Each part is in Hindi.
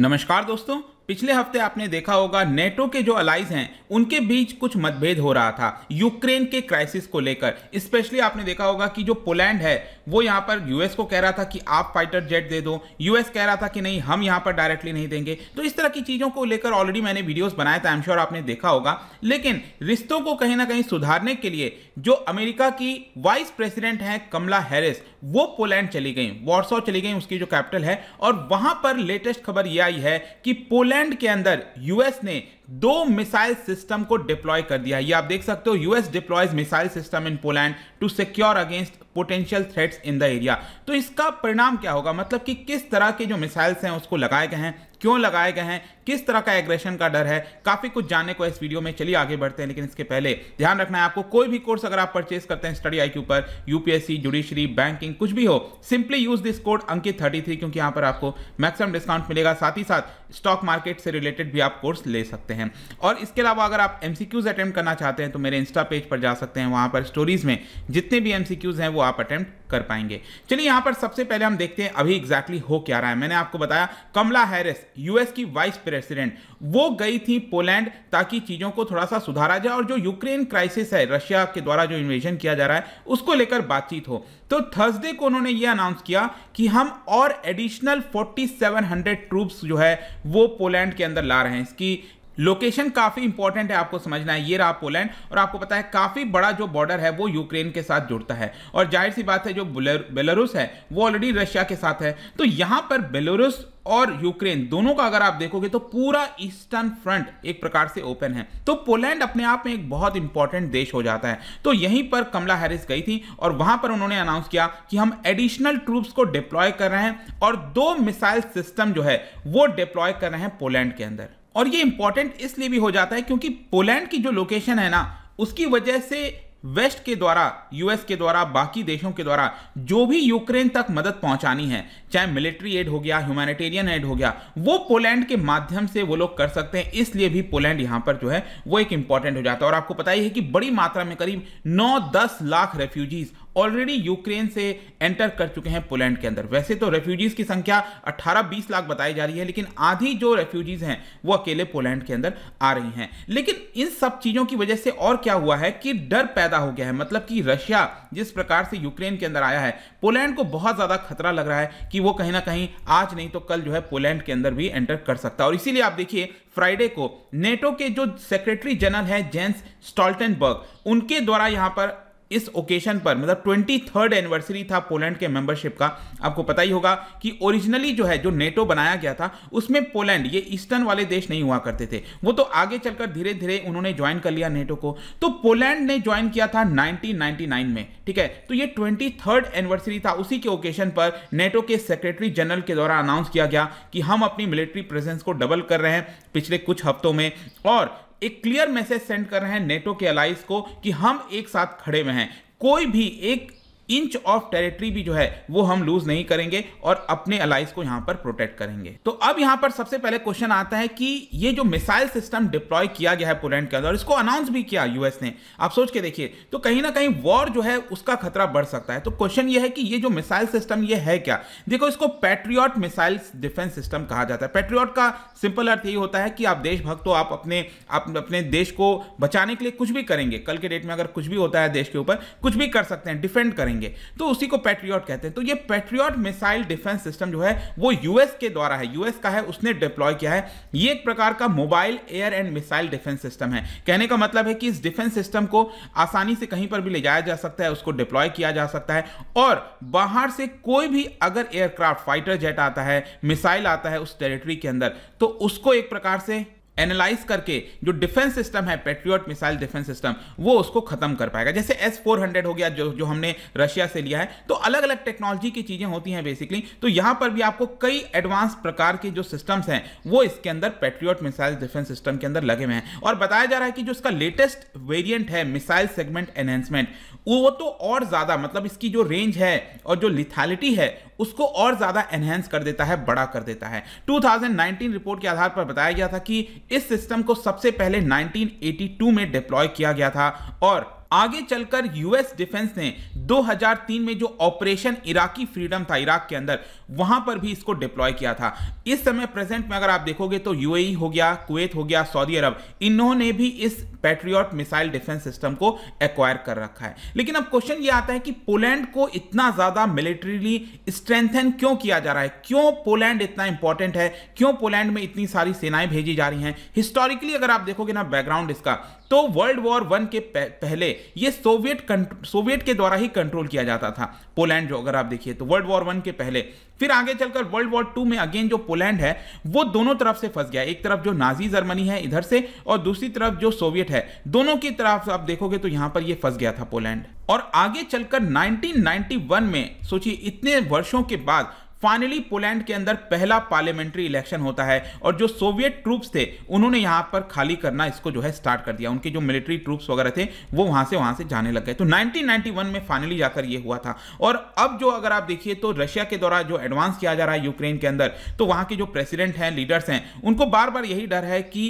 नमस्कार दोस्तों पिछले हफ्ते आपने देखा होगा नेटो के जो अलाइज हैं उनके बीच कुछ मतभेद हो रहा था यूक्रेन के क्राइसिस को लेकर स्पेशली आपने देखा होगा कि जो पोलैंड है वो यहाँ पर यूएस को कह रहा था कि आप फाइटर जेट दे दो यूएस कह रहा था कि नहीं हम यहाँ पर डायरेक्टली नहीं देंगे तो इस तरह की चीज़ों को लेकर ऑलरेडी मैंने वीडियोस बनाया था एम श्योर आपने देखा होगा लेकिन रिश्तों को कहीं ना कहीं सुधारने के लिए जो अमेरिका की वाइस प्रेसिडेंट हैं कमला हैरिस वो पोलैंड चली गई वॉर्सो चली गई उसकी जो कैपिटल है और वहां पर लेटेस्ट खबर यह आई है कि पोलैंड वीकेंड के अंदर यूएस ने दो मिसाइल सिस्टम को डिप्लॉय कर दिया ये आप देख सकते हो US deploys missile system in Poland to secure against potential threats in the area तो इसका परिणाम क्या होगा मतलब कि किस तरह के जो मिसाइल्स हैं उसको लगाए गए हैं क्यों लगाए गए हैं किस तरह का एग्रेशन का डर है काफ़ी कुछ जानने को इस वीडियो में चलिए आगे बढ़ते हैं लेकिन इसके पहले ध्यान रखना है आपको कोई भी कोर्स अगर आप परचेस करते हैं स्टडी आई के ऊपर यूपीएससी जुडिशरी बैंकिंग कुछ भी हो simply use this code Ankit thirty three क्योंकि यहां पर आपको मैक्सिमम डिस्काउंट मिलेगा साथ ही साथ स्टॉक मार्केट से रिलेटेड भी आप कोर्स ले सकते हैं और इसके अलावा अगर आप एम अटेम्प्ट करना चाहते हैं तो मेरे इंस्टा पेज पर जा सकते हैं वहां पर स्टोरीज में जितने भी एम हैं वो आप अटेम्प्ट कर पाएंगे चलिए यहाँ पर सबसे पहले हम देखते हैं अभी एग्जैक्टली exactly हो क्या रहा है मैंने आपको बताया कमला हैरिस यूएस की वाइस प्रेसिडेंट वो गई थी पोलैंड ताकि चीज़ों को थोड़ा सा सुधारा जाए और जो यूक्रेन क्राइसिस है रशिया के द्वारा जो इन्वेजन किया जा रहा है उसको लेकर बातचीत हो तो थर्सडे को उन्होंने ये अनाउंस किया कि हम और एडिशनल 4700 ट्रूप्स जो है वो पोलैंड के अंदर ला रहे हैं इसकी लोकेशन काफी इंपॉर्टेंट है आपको समझना है ये रहा पोलैंड और आपको पता है काफी बड़ा जो बॉर्डर है वो यूक्रेन के साथ जुड़ता है और जाहिर सी बात है जो बेलारूस है वो ऑलरेडी रशिया के साथ है तो यहां पर बेलारूस और यूक्रेन दोनों का अगर आप देखोगे तो पूरा ईस्टर्न फ्रंट एक प्रकार से ओपन है तो पोलैंड अपने आप में एक बहुत इंपॉर्टेंट देश हो जाता है तो यहीं पर कमला हैरिस गई थी और वहां पर उन्होंने अनाउंस किया कि हम एडिशनल ट्रूप्स को डिप्लॉय कर रहे हैं और दो मिसाइल सिस्टम जो है वो डिप्लॉय कर रहे हैं पोलैंड के अंदर और ये इंपॉर्टेंट इसलिए भी हो जाता है क्योंकि पोलैंड की जो लोकेशन है ना उसकी वजह से वेस्ट के द्वारा यूएस के द्वारा बाकी देशों के द्वारा जो भी यूक्रेन तक मदद पहुंचानी है चाहे मिलिट्री एड हो गया ह्यूमैनिटेरियन एड हो गया वो पोलैंड के माध्यम से वो लोग कर सकते हैं इसलिए भी पोलैंड यहां पर जो है वो एक इंपॉर्टेंट हो जाता है और आपको पता ही है कि बड़ी मात्रा में करीब नौ दस लाख रेफ्यूजीज ऑलरेडी यूक्रेन से एंटर कर चुके हैं पोलैंड के अंदर वैसे तो रेफ्यूजीज की संख्या 18-20 लाख बताई जा रही है लेकिन आधी जो रेफ्यूजीज हैं वो अकेले पोलैंड के अंदर आ रही हैं लेकिन इन सब चीज़ों की वजह से और क्या हुआ है कि डर पैदा हो गया है मतलब कि रशिया जिस प्रकार से यूक्रेन के अंदर आया है पोलैंड को बहुत ज़्यादा खतरा लग रहा है कि वो कहीं ना कहीं आज नहीं तो कल जो है पोलैंड के अंदर भी एंटर कर सकता है और इसीलिए आप देखिए फ्राइडे को नेटो के जो सेक्रेटरी जनरल है जेंस स्टॉल्टनबर्ग उनके द्वारा यहाँ पर इस ओकेशन पर मतलब ट्वेंटी थर्ड एनिवर्सरी था पोलैंड के मेंबरशिप का आपको पता ही होगा कि ओरिजिनली जो है जो नेटो बनाया गया था उसमें पोलैंड ये ईस्टर्न वाले देश नहीं हुआ करते थे वो तो आगे चलकर धीरे धीरे उन्होंने ज्वाइन कर लिया नेटो को तो पोलैंड ने ज्वाइन किया था 1999 में ठीक है तो ये ट्वेंटी एनिवर्सरी था उसी के ओकेशन पर नेटो के सेक्रेटरी जनरल के द्वारा अनाउंस किया गया कि हम अपनी मिलिट्री प्रेजेंस को डबल कर रहे हैं पिछले कुछ हफ्तों में और एक क्लियर मैसेज सेंड कर रहे हैं नेटो के अलाइज को कि हम एक साथ खड़े हुए हैं कोई भी एक इंच ऑफ टेरिटरी भी जो है वो हम लूज नहीं करेंगे और अपने अलाइज को यहां पर प्रोटेक्ट करेंगे तो अब यहां पर सबसे पहले क्वेश्चन आता है कि ये जो मिसाइल सिस्टम डिप्लॉय किया गया है पोलैंड के अंदर और इसको अनाउंस भी किया यूएस ने आप सोच के देखिए तो कहीं ना कहीं वॉर जो है उसका खतरा बढ़ सकता है तो क्वेश्चन यह है कि ये जो मिसाइल सिस्टम यह है क्या देखो इसको पैट्रियॉट मिसाइल डिफेंस सिस्टम कहा जाता है पैट्रियॉट का सिंपल अर्थ यही होता है कि आप देशभक्त हो आप अपने आप अपने देश को बचाने के लिए कुछ भी करेंगे कल के डेट में अगर कुछ भी होता है देश के ऊपर कुछ भी कर सकते हैं डिफेंड करेंगे करेंगे तो उसी को पैट्रियट कहते हैं तो ये पैट्रियट मिसाइल डिफेंस सिस्टम जो है वो यूएस के द्वारा है यूएस का है उसने डिप्लॉय किया है ये एक प्रकार का mobile air and missile defence system है कहने का मतलब है कि इस डिफेंस सिस्टम को आसानी से कहीं पर भी ले जाया जा सकता है उसको डिप्लॉय किया जा सकता है और बाहर से कोई भी अगर एयरक्राफ्ट फाइटर जेट आता है मिसाइल आता है उस टेरिटरी के अंदर तो उसको एक प्रकार से एनालाइज करके जो डिफेंस सिस्टम है पेट्रियट मिसाइल डिफेंस सिस्टम वो उसको खत्म कर पाएगा जैसे एस फोर हंड्रेड हो गया जो जो हमने रशिया से लिया है तो अलग अलग टेक्नोलॉजी की चीज़ें होती हैं बेसिकली तो यहाँ पर भी आपको कई एडवांस प्रकार के जो सिस्टम्स हैं वो इसके अंदर पेट्रियट मिसाइल डिफेंस सिस्टम के अंदर लगे हुए हैं और बताया जा रहा है कि जो इसका लेटेस्ट वेरियंट है मिसाइल सेगमेंट एनहेंसमेंट वो तो और ज़्यादा मतलब इसकी जो रेंज है और जो लिथालिटी है उसको और ज़्यादा एनहेंस कर देता है बड़ा कर देता है 2019 रिपोर्ट के आधार पर बताया गया था कि इस सिस्टम को सबसे पहले 1982 में डिप्लॉय किया गया था और आगे चलकर यूएस डिफेंस ने 2003 में जो ऑपरेशन इराकी फ्रीडम था इराक के अंदर वहां पर भी इसको डिप्लॉय किया था इस समय प्रेजेंट में अगर आप देखोगे तो यूएई e हो गया कुवैत हो गया सऊदी अरब इन्होंने भी इस पैट्रियट मिसाइल डिफेंस सिस्टम को एक्वायर कर रखा है लेकिन अब क्वेश्चन ये आता है कि पोलैंड को इतना ज्यादा मिलिट्रीली स्ट्रेंथन क्यों किया जा रहा है क्यों पोलैंड इतना इंपॉर्टेंट है क्यों पोलैंड में इतनी सारी सेनाएं भेजी जा रही हैं हिस्टोरिकली अगर आप देखोगे ना बैकग्राउंड इसका तो वर्ल्ड वॉर वन के पहले ये सोवियत सोवियत के द्वारा ही कंट्रोल किया जाता था पोलैंड जो अगर आप देखिए तो वर्ल्ड वॉर वन के पहले फिर आगे चलकर वर्ल्ड वॉर टू में अगेन जो पोलैंड है वो दोनों तरफ से फंस गया एक तरफ जो नाजी जर्मनी है इधर से और दूसरी तरफ जो सोवियत है दोनों की तरफ आप देखोगे तो यहां पर ये फंस गया था पोलैंड और आगे चलकर 1991 में सोचिए इतने वर्षों के बाद फाइनली पोलैंड के अंदर पहला पार्लियामेंट्री इलेक्शन होता है और जो सोवियत ट्रूप्स थे उन्होंने यहां पर खाली करना इसको जो है स्टार्ट कर दिया उनके जो मिलिट्री ट्रूप्स वगैरह थे वो वहां से वहां से जाने लग गए तो 1991 में फाइनली जाकर ये हुआ था और अब जो अगर आप देखिए तो रशिया के द्वारा जो एडवांस किया जा रहा है यूक्रेन के अंदर तो वहां के जो प्रेसिडेंट हैं लीडर्स हैं उनको बार बार यही डर है कि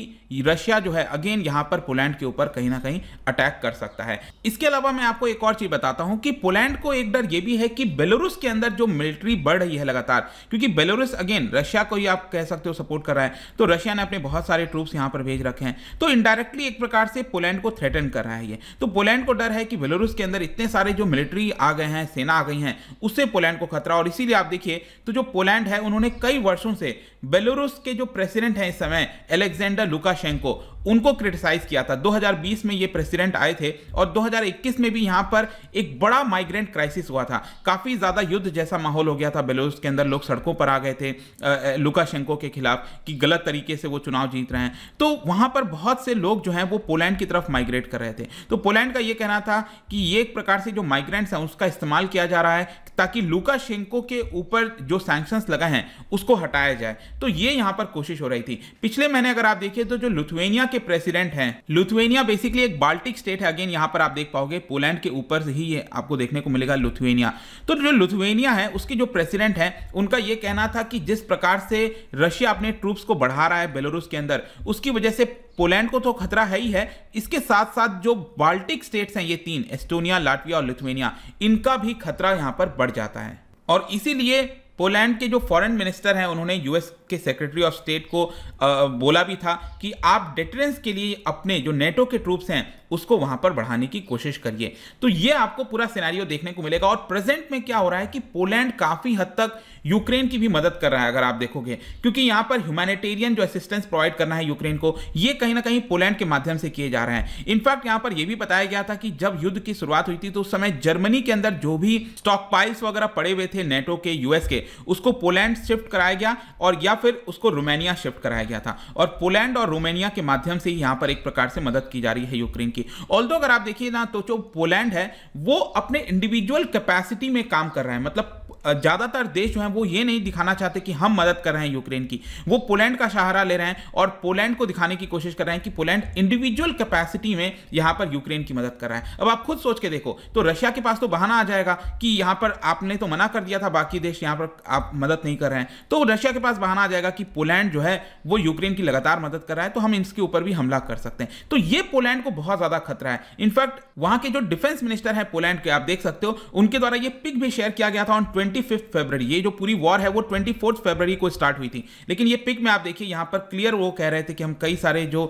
रशिया जो है अगेन यहां पर पोलैंड के ऊपर कहीं ना कहीं अटैक कर सकता है इसके अलावा मैं आपको एक और चीज बताता हूं कि पोलैंड को एक डर यह भी है कि बेलारूस के अंदर जो मिलिट्री बढ़ रही है लगातार क्योंकि बेलारूस अगेन रशिया को ही आप कह सकते हो सपोर्ट कर रहा है तो रशिया ने अपने बहुत सारे ट्रूप्स यहां पर भेज रखे हैं तो इनडायरेक्टली एक प्रकार से पोलैंड को थ्रेटन कर रहा है ये तो पोलैंड को डर है कि बेलोरुस के अंदर इतने सारे जो मिलिट्री आ गए हैं सेना आ गई है उससे पोलैंड को खतरा और इसीलिए आप देखिए तो जो पोलैंड है उन्होंने कई वर्षों से बेलारूस के जो प्रेसिडेंट हैं इस समय एलेक्जेंडर लुकाश Lukashenko उनको क्रिटिसाइज किया था 2020 में ये प्रेसिडेंट आए थे और 2021 में भी यहाँ पर एक बड़ा माइग्रेंट क्राइसिस हुआ था काफ़ी ज़्यादा युद्ध जैसा माहौल हो गया था बेलोस के अंदर लोग सड़कों पर आ गए थे लुकाशेंको के खिलाफ कि गलत तरीके से वो चुनाव जीत रहे हैं तो वहाँ पर बहुत से लोग जो हैं वो पोलैंड की तरफ माइग्रेट कर रहे थे तो पोलैंड का ये कहना था कि ये एक प्रकार से जो माइग्रेंट्स हैं उसका इस्तेमाल किया जा रहा है ताकि लुकाशेंको के ऊपर जो सैंक्शंस लगाए हैं उसको हटाया जाए तो ये यहाँ पर कोशिश हो रही थी पिछले महीने अगर आप देखिए तो जो लुथवेनिया के प्रेसिडेंट हैं लुथुएनिया बेसिकली एक बाल्टिक स्टेट है अगेन यहाँ पर आप देख पाओगे पोलैंड के ऊपर से ही ये आपको देखने को मिलेगा लुथुएनिया तो जो लुथुएनिया है उसके जो प्रेसिडेंट हैं उनका ये कहना था कि जिस प्रकार से रशिया अपने ट्रूप्स को बढ़ा रहा है बेलोरूस के अंदर उसकी वजह से पोलैंड को तो खतरा है ही है इसके साथ साथ जो बाल्टिक स्टेट्स हैं ये तीन एस्टोनिया लाटविया और लिथुएनिया इनका भी खतरा यहाँ पर बढ़ जाता है और इसीलिए पोलैंड के जो फॉरेन मिनिस्टर हैं उन्होंने यूएस के सेक्रेटरी ऑफ स्टेट को आ, बोला भी था कि आप डेटरेंस के लिए अपने जो नेटो के ट्रूप्स हैं उसको वहां पर बढ़ाने की कोशिश करिए तो ये आपको पूरा सिनेरियो देखने को मिलेगा और प्रेजेंट में क्या हो रहा है कि पोलैंड काफी हद तक यूक्रेन की भी मदद कर रहा है अगर आप देखोगे क्योंकि यहां पर ह्यूमैनिटेरियन जो असिस्टेंस प्रोवाइड करना है यूक्रेन को ये कहीं ना कहीं पोलैंड के माध्यम से किए जा रहे हैं इनफैक्ट यहां पर यह भी बताया गया था कि जब युद्ध की शुरुआत हुई थी तो उस समय जर्मनी के अंदर जो भी स्टॉकपाइल्स वगैरह पड़े हुए थे नेटो के यूएस के उसको पोलैंड शिफ्ट कराया गया और या फिर उसको रोमानिया शिफ्ट कराया गया था और पोलैंड और रोमानिया के माध्यम से यहां पर एक प्रकार से मदद की जा रही है यूक्रेन की ऑल अगर आप देखिए ना तो जो पोलैंड है वो अपने इंडिविजुअल कैपेसिटी में काम कर रहा है मतलब ज़्यादातर देश जो हैं वो ये नहीं दिखाना चाहते कि हम मदद कर रहे हैं यूक्रेन की वो पोलैंड का सहारा ले रहे हैं और पोलैंड को दिखाने की कोशिश कर रहे हैं कि पोलैंड इंडिविजुअल कैपेसिटी में यहां पर यूक्रेन की मदद कर रहा है अब आप खुद सोच के देखो तो रशिया के पास तो बहाना आ जाएगा कि यहां पर आपने तो मना कर दिया था बाकी देश यहां पर आप मदद नहीं कर रहे हैं तो रशिया के पास बहाना जाएगा कि पोलैंड जो है वो यूक्रेन की लगातार मदद कर रहा है तो हम इसके ऊपर भी हमला कर सकते हैं तो ये पोलैंड को बहुत ज्यादा खतरा है इनफैक्ट वहां के जो डिफेंस मिनिस्टर है पोलैंड के आप देख सकते हो उनके द्वारा ये पिक भी शेयर किया गया था ऑन ट्वेंटी फिफ्थ ये जो पूरी वॉर है वो ट्वेंटी फोर्थ को स्टार्ट हुई थी लेकिन ये पिक में आप देखिए यहां पर क्लियर वो कह रहे थे कि हम कई सारे जो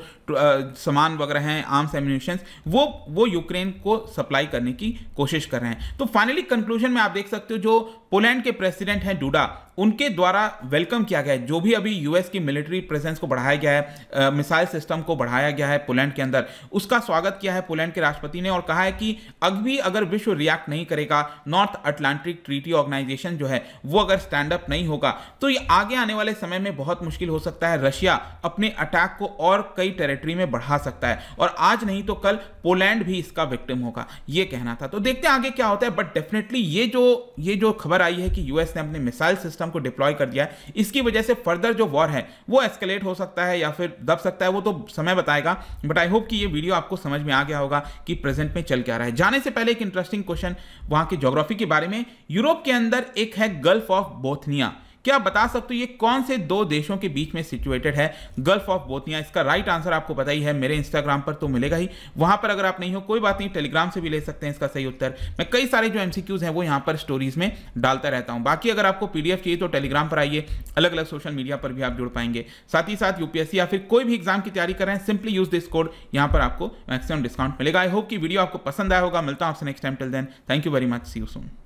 सामान वगैरह हैं आर्म्स एम्यूनिशन वो वो यूक्रेन को सप्लाई करने की कोशिश कर रहे हैं तो फाइनली कंक्लूजन में आप देख सकते हो जो पोलैंड के प्रेसिडेंट हैं डूडा उनके द्वारा वेलकम किया गया है जो भी अभी यूएस की मिलिट्री प्रेजेंस को बढ़ाया गया है मिसाइल सिस्टम को बढ़ाया गया है पोलैंड के अंदर उसका स्वागत किया है पोलैंड के राष्ट्रपति ने और कहा है कि अब भी अगर विश्व रिएक्ट नहीं करेगा नॉर्थ अटलांटिक ट्रीटी ऑर्गेनाइजेशन जो है वो अगर स्टैंड अप नहीं होगा तो ये आगे आने वाले समय में बहुत मुश्किल हो सकता है रशिया अपने अटैक को और कई टेरिटरी में बढ़ा सकता है और आज नहीं तो कल पोलैंड भी इसका विक्टिम होगा ये कहना था तो देखते हैं आगे क्या होता है बट डेफिनेटली ये जो ये जो खबर आई है कि यूएस ने अपने मिसाइल सिस्टम सिस्टम को डिप्लॉय कर दिया है इसकी वजह से फर्दर जो वॉर है वो एस्केलेट हो सकता है या फिर दब सकता है वो तो समय बताएगा बट आई होप कि ये वीडियो आपको समझ में आ गया होगा कि प्रेजेंट में चल क्या रहा है जाने से पहले एक इंटरेस्टिंग क्वेश्चन वहां की जोग्राफी के बारे में यूरोप के अंदर एक है गल्फ ऑफ बोथनिया क्या बता सकते हो ये कौन से दो देशों के बीच में सिचुएटेड है गल्फ ऑफ बोतिया इसका राइट आंसर आपको पता ही है मेरे इंस्टाग्राम पर तो मिलेगा ही वहां पर अगर आप नहीं हो कोई बात नहीं टेलीग्राम से भी ले सकते हैं इसका सही उत्तर मैं कई सारे जो एमसीक्यूज हैं वो यहां पर स्टोरीज में डालता रहता हूं बाकी अगर आपको पीडीएफ चाहिए तो टेलीग्राम पर आइए अलग अलग सोशल मीडिया पर भी आप जुड़ पाएंगे साथ ही साथ यूपीएससी या फिर कोई भी एग्जाम की तैयारी कर रहे हैं सिंपली यूज दिस कोड यहाँ पर आपको मैक्सिमम डिस्काउंट मिलेगा आई होप कि वीडियो आपको पसंद आया होगा मिलता हूँ आपसे next time till then thank you very much see you soon